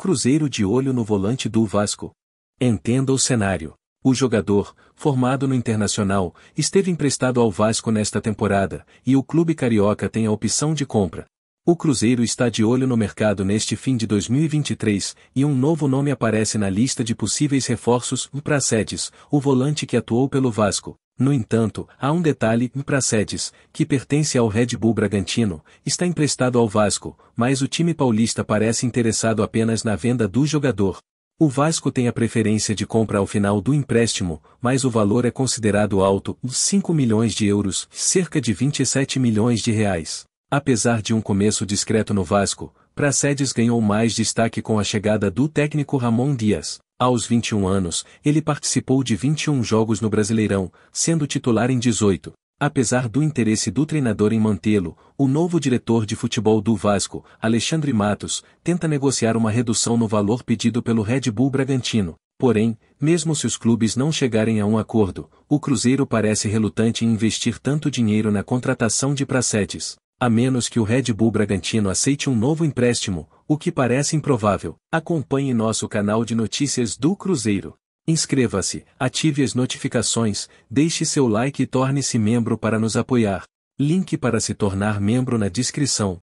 Cruzeiro de olho no volante do Vasco. Entenda o cenário. O jogador, formado no Internacional, esteve emprestado ao Vasco nesta temporada, e o clube carioca tem a opção de compra. O Cruzeiro está de olho no mercado neste fim de 2023, e um novo nome aparece na lista de possíveis reforços, o Pracedes, o volante que atuou pelo Vasco. No entanto, há um detalhe, Pracedes, que pertence ao Red Bull Bragantino, está emprestado ao Vasco, mas o time paulista parece interessado apenas na venda do jogador. O Vasco tem a preferência de compra ao final do empréstimo, mas o valor é considerado alto, 5 milhões de euros, cerca de 27 milhões de reais. Apesar de um começo discreto no Vasco, Pracedes ganhou mais destaque com a chegada do técnico Ramon Dias. Aos 21 anos, ele participou de 21 jogos no Brasileirão, sendo titular em 18. Apesar do interesse do treinador em mantê-lo, o novo diretor de futebol do Vasco, Alexandre Matos, tenta negociar uma redução no valor pedido pelo Red Bull Bragantino. Porém, mesmo se os clubes não chegarem a um acordo, o Cruzeiro parece relutante em investir tanto dinheiro na contratação de pracetes. A menos que o Red Bull Bragantino aceite um novo empréstimo, o que parece improvável, acompanhe nosso canal de notícias do Cruzeiro. Inscreva-se, ative as notificações, deixe seu like e torne-se membro para nos apoiar. Link para se tornar membro na descrição.